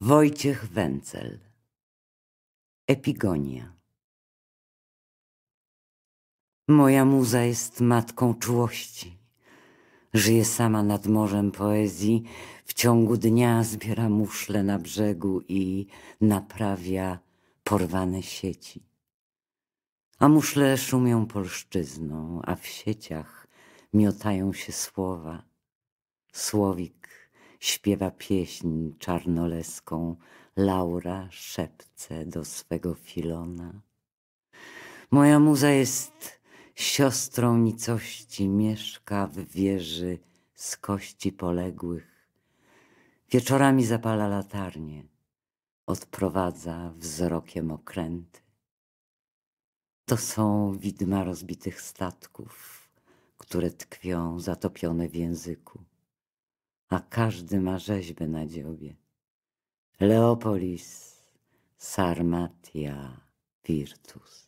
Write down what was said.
Wojciech Wencel Epigonia Moja muza jest matką czułości. Żyje sama nad morzem poezji, w ciągu dnia zbiera muszle na brzegu i naprawia porwane sieci. A muszle szumią polszczyzną, a w sieciach miotają się słowa. Słowik śpiewa pieśń czarnoleską, Laura szepce do swego Filona. Moja muza jest siostrą nicości, mieszka w wieży z kości poległych. Wieczorami zapala latarnie, odprowadza wzrokiem okręty. To są widma rozbitych statków, które tkwią zatopione w języku a każdy ma rzeźbę na dziobie. Leopolis Sarmatia Virtus.